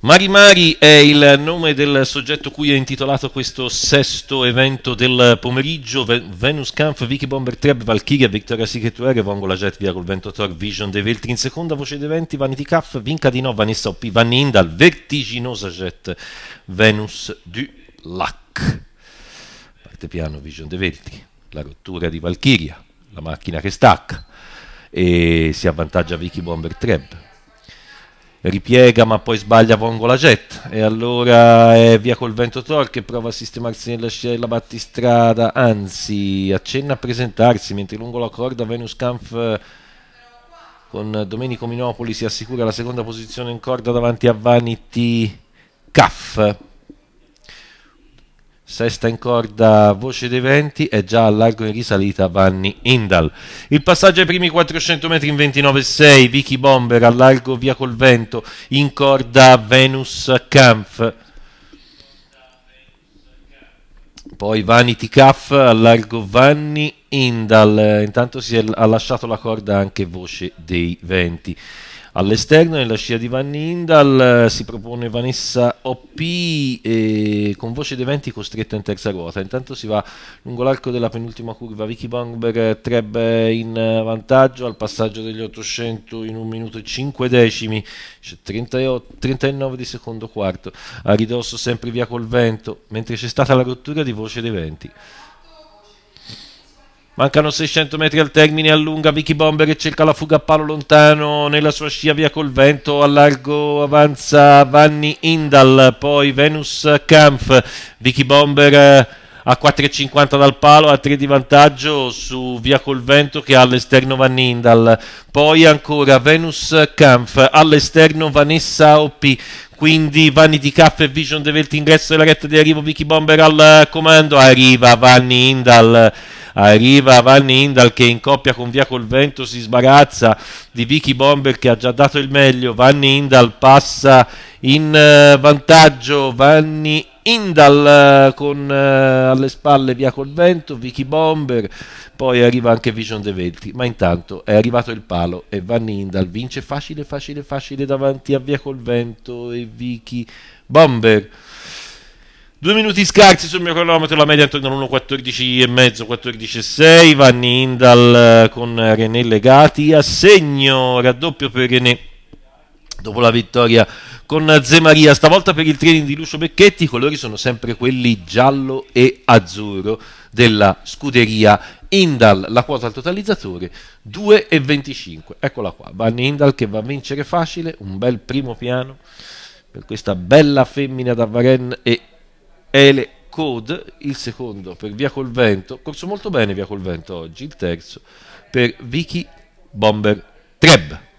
Mari Mari è il nome del soggetto cui è intitolato questo sesto evento del pomeriggio. Venus Kampf, Vicky Bomber Treb, Valkyria, Victoria Secret War, Vongola Jet, Via col Vento Thor, Vision dei Veltri in seconda, Voce dei Venti, Vanity Kaff, Vinca di No, Vanessa OP, Vanni Indal, Vertiginosa Jet, Venus du Lac. Parte piano, Vision dei Veltri, la rottura di Valkyria, la macchina che stacca e si avvantaggia Vicky Bomber Treb ripiega ma poi sbaglia vongola jet e allora è via col vento Thor che prova a sistemarsi nella scella battistrada anzi accenna a presentarsi mentre lungo la corda Venus Kampf eh, con Domenico Minopoli si assicura la seconda posizione in corda davanti a Vanity Kaff Sesta in corda Voce dei Venti e già a largo in risalita Vanni Indal. Il passaggio ai primi 400 metri in 29,6 Vicky Bomber a largo via col vento in corda Venus Kampf. Poi Vanity Kaff a largo Vanni Indal. Intanto si è, ha lasciato la corda anche Voce dei Venti. All'esterno, nella scia di Van Indal, eh, si propone Vanessa OP eh, con voce De Venti costretta in terza ruota. Intanto si va lungo l'arco della penultima curva. Vicky Bangberg trebbe in vantaggio al passaggio degli 800 in un minuto e 5 decimi, cioè 39 di secondo quarto. A ridosso sempre via col vento, mentre c'è stata la rottura di voce De Venti. Mancano 600 metri al termine, allunga Vicky Bomber e cerca la fuga a palo lontano nella sua scia via col vento, a largo avanza Vanni Indal, poi Venus Kampf, Vicky Bomber eh, a 4,50 dal palo, a 3 di vantaggio su via col vento che ha all'esterno Vanni Indal, poi ancora Venus Kampf, all'esterno Vanessa Oppi, quindi Vanity Cup e Vision Develt ingresso della retta di arrivo Vicky Bomber al comando, arriva Vanni Indal arriva Vanni Indal che in coppia con Via col Vento si sbarazza di Vicky Bomber che ha già dato il meglio, Vanni Indal passa in eh, vantaggio, Vanni Indal eh, con eh, alle spalle Via col Vento, Vicky Bomber, poi arriva anche Vision De Velti, ma intanto è arrivato il palo e Vanni Indal vince facile facile facile davanti a Via col Vento e Vicky Bomber. Due minuti scarsi sul mio cronometro, la media intorno all'1.14.5, 14,6. Vanni Indal eh, con René legati a segno, raddoppio per René dopo la vittoria con Zemaria. Stavolta per il training di Lucio Becchetti i colori sono sempre quelli giallo e azzurro della scuderia Indal. La quota al totalizzatore 2,25. Eccola qua, Vanni Indal che va a vincere facile, un bel primo piano per questa bella femmina da Varenne e Ele Code, il secondo per Via Col Vento, corso molto bene Via Col Vento oggi, il terzo per Vicky Bomber Treb.